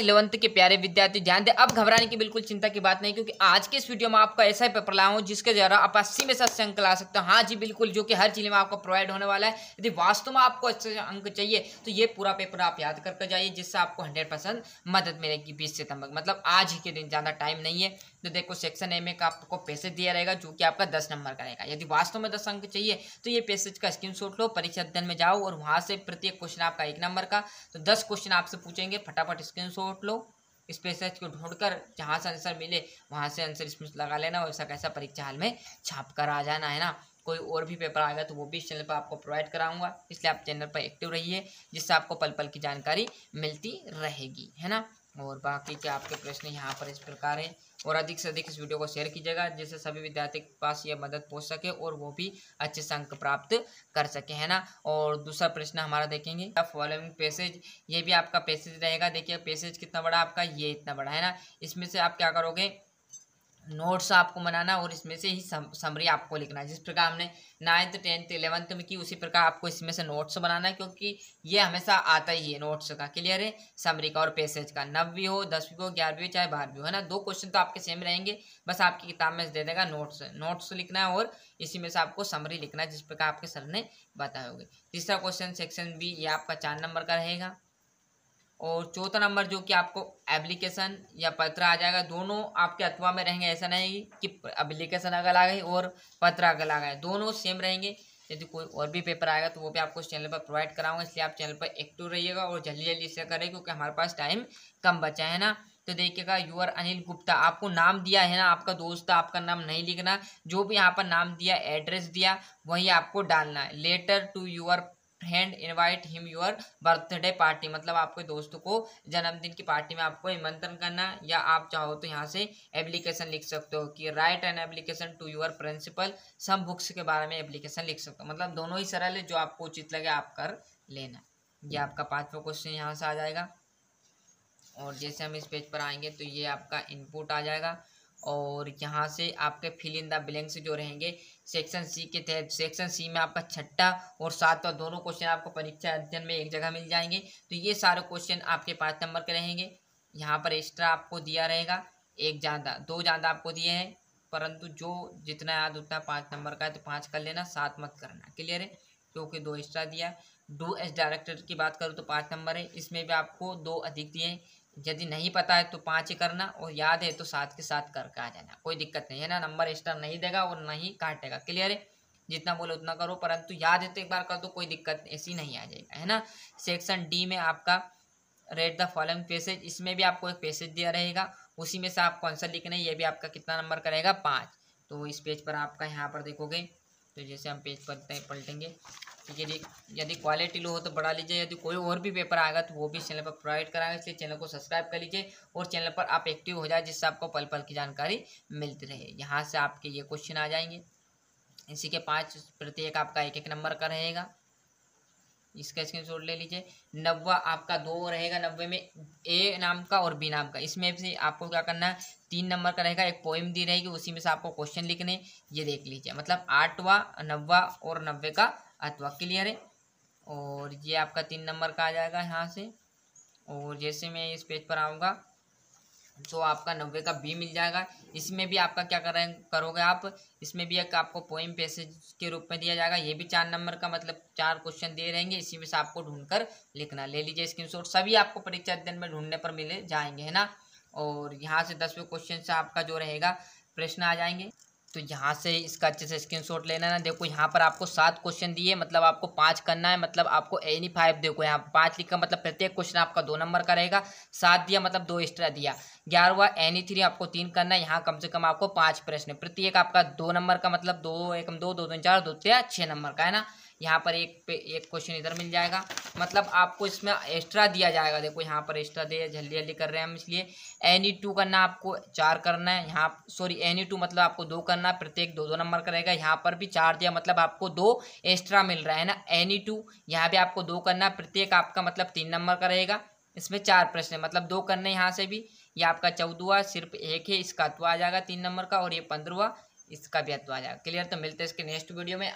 eleventh के प्यारे विद्यार्थी ध्यान दें अब घबराने की बिल्कुल चिंता की बात नहीं क्योंकि आज के इस वीडियो में आपको ऐसा ही पेपर लाया हूँ जिसके द्वारा आप अस्सी में से अंक ला सकते हो हाँ जी बिल्कुल जो कि हर चीज में आपको प्रोवाइड होने वाला है यदि वास्तव में आपको अच्छे अंक चाहिए तो ये पूरा पेपर आप याद करके जाइए जिससे आपको हंड्रेड मदद मिलेगी बीस सितंबर मतलब आज ही के दिन ज़्यादा टाइम नहीं है तो देखो सेक्शन ए में आपको पैसेज दिया रहेगा जो कि आपका दस नंबर का रहेगा यदि वास्तव में दस अंक चाहिए तो ये पैसेज का स्क्रीन लो परीक्षा अध्ययन में जाओ और वहाँ से प्रत्येक क्वेश्चन आपका एक नंबर का तो दस क्वेश्चन आपसे पूछेंगे फटाफट स्क्रीन लो इस पैसेज को ढूंढकर जहाँ से आंसर मिले वहाँ से आंसर इसमें लगा लेना और ऐसा कैसा परीक्षा हाल में छाप कर आ जाना है ना कोई और भी पेपर आएगा तो वो भी इस चैनल पर आपको प्रोवाइड कराऊंगा इसलिए आप चैनल पर एक्टिव रहिए जिससे आपको पल पल की जानकारी मिलती रहेगी है ना और बाकी के आपके प्रश्न यहाँ पर इस प्रकार हैं और अधिक से अधिक इस वीडियो को शेयर कीजिएगा जिससे सभी विद्यार्थी के पास यह मदद पहुँच सके और वो भी अच्छे से अंक प्राप्त कर सके है ना और दूसरा प्रश्न हमारा देखेंगे फॉलोइंग पैसेज ये भी आपका पैसेज रहेगा देखिए पैसेज कितना बड़ा आपका ये इतना बड़ा है ना इसमें से आप क्या करोगे नोट्स आपको बनाना और इसमें से ही सम, समरी आपको लिखना है जिस प्रकार हमने नाइन्थ टेंथ इलेवंथ में की उसी प्रकार आपको इसमें से नोट्स बनाना है क्योंकि ये हमेशा आता ही है नोट्स का क्लियर है समरी का और पैसेज का नवी हो दसवीं हो ग्यारहवीं हो चाहे बारहवीं हो है ना दो क्वेश्चन तो आपके सेम रहेंगे बस आपकी किताब में दे देगा नोट्स नोट्स लिखना है और इसी में से आपको समरी लिखना है जिस प्रकार आपके सर ने बताया होगी तीसरा क्वेश्चन सेक्शन बी ये आपका चार नंबर का रहेगा और चौथा नंबर जो कि आपको एप्लीकेशन या पत्र आ जाएगा दोनों आपके अथवा में रहेंगे ऐसा नहीं कि एप्लीकेशन अगल आ गई और पत्र अगल आ गए दोनों सेम रहेंगे यदि कोई और भी पेपर आएगा तो वो भी आपको इस चैनल पर प्रोवाइड कराऊंगा इसलिए आप चैनल पर एक्टिव रहिएगा और जल्दी जल्दी इससे करें क्योंकि हमारे पास टाइम कम बचा है ना तो देखिएगा यूर अनिल गुप्ता आपको नाम दिया है ना आपका दोस्त आपका नाम नहीं लिखना जो भी यहाँ पर नाम दिया एड्रेस दिया वही आपको डालना है letter to your friend invite him your birthday party मतलब आपके दोस्तों को जन्मदिन की पार्टी में आपको निमंत्रण करना या आप चाहो तो यहाँ से एप्लीकेशन लिख सकते हो कि write an application to your principal some books के बारे में एप्लीकेशन लिख सकते हो मतलब दोनों ही सरल है जो आपको उचित लगे आप कर लेना ये आपका पाँचवा क्वेश्चन यहाँ से आ जाएगा और जैसे हम इस पेज पर आएंगे तो ये आपका इनपुट आ जाएगा और यहाँ से आपके फिल इन द ब्लैंक्स जो रहेंगे सेक्शन सी के तहत सेक्शन सी में आपका छठा और सातवा दोनों क्वेश्चन आपको परीक्षा अध्ययन में एक जगह मिल जाएंगे तो ये सारे क्वेश्चन आपके पाँच नंबर के रहेंगे यहाँ पर एक्स्ट्रा आपको दिया रहेगा एक ज़्यादा दो ज़्यादा आपको दिए हैं परंतु जो जितना याद उतना पाँच नंबर का है तो पाँच कर लेना सात मत करना क्लियर है क्योंकि दो एक्स्ट्रा दिया डू एस डायरेक्टर की बात करूँ तो पाँच नंबर है इसमें भी आपको दो अधिक दिए हैं यदि नहीं पता है तो पाँच ही करना और याद है तो सात के साथ करके आ जाना कोई दिक्कत नहीं है ना नंबर एक्स्ट्रा नहीं देगा और नहीं काटेगा क्लियर है जितना बोले उतना करो परंतु याद है तो एक बार कर दो कोई दिक्कत ऐसी नहीं आ जाएगा है ना सेक्शन डी में आपका रेड द फॉलोइंग पैसेज इसमें भी आपको एक पैसेज दिया रहेगा उसी में से आपको आंसर लिखना है ये भी आपका कितना नंबर करेगा पाँच तो इस पेज पर आपका यहाँ पर देखोगे तो जैसे हम पेज पलते पलटेंगे ठीक है यदि क्वालिटी लो हो तो बढ़ा लीजिए यदि कोई और भी पेपर आएगा तो वो भी चैनल पर प्रोवाइड कराएंगे इसलिए चैनल को सब्सक्राइब कर लीजिए और चैनल पर आप एक्टिव हो जाए जिससे आपको पल पल की जानकारी मिलती रहे यहाँ से आपके ये क्वेश्चन आ जाएंगे इसी के पाँच प्रत्येक आपका एक एक नंबर का रहेगा इसका स्क्रीन शॉट ले लीजिए नब्बा आपका दो रहेगा नब्बे में ए नाम का और बी नाम का इसमें से आपको क्या करना है तीन नंबर का रहेगा एक पोइम दी रहेगी उसी में से आपको क्वेश्चन लिखने ये देख लीजिए मतलब आठवा नब्बा और नब्बे का आठवा क्लियर है और ये आपका तीन नंबर का आ जाएगा यहाँ से और जैसे मैं इस पेज पर आऊँगा सो आपका नब्बे का बी मिल जाएगा इसमें भी आपका क्या करें करोगे आप इसमें भी एक आपको पोइम पैसेज के रूप में दिया जाएगा ये भी चार नंबर का मतलब चार क्वेश्चन दिए रहेंगे इसी में से आपको ढूंढकर लिखना ले लीजिए शॉट सभी आपको परीक्षा अध्ययन में ढूंढने पर मिले जाएंगे है ना और यहाँ से दसवें क्वेश्चन से आपका जो रहेगा प्रश्न आ जाएंगे तो यहाँ से इसका अच्छे से स्क्रीनशॉट लेना ना देखो यहाँ पर आपको सात क्वेश्चन दिए मतलब आपको पाँच करना है मतलब आपको एनी फाइव देखो यहाँ पाँच लिखा मतलब प्रत्येक क्वेश्चन आपका दो नंबर का रहेगा सात दिया मतलब दो एक्स्ट्रा दिया ग्यारहवा एनी थ्री आपको तीन करना है यहाँ कम से कम आपको पाँच प्रश्न प्रत्येक आपका दो नंबर का मतलब दो एक दो दो तीन चार दो तीन छः नंबर का है ना यहाँ पर एक पे एक क्वेश्चन इधर मिल जाएगा मतलब आपको इसमें एक्स्ट्रा दिया जाएगा देखो यहाँ पर एक्स्ट्रा दे जल्दी जल्दी कर रहे हैं हम इसलिए एनी टू e करना आपको चार करना है यहाँ सॉरी एनी टू मतलब आपको दो करना प्रत्येक दो दो नंबर का रहेगा यहाँ पर भी चार दिया मतलब आपको दो एक्स्ट्रा मिल रहा है ना एनी टू e यहाँ भी आपको दो करना प्रत्येक आपका मतलब तीन नंबर का रहेगा इसमें चार प्रश्न है मतलब दो करने यहाँ से भी ये आपका चौदहवा सिर्फ एक है इसका तो आ जाएगा तीन नंबर का और ये पंद्रह इसका भी अतवा आ जाएगा क्लियर तो मिलते हैं इसके नेक्स्ट वीडियो में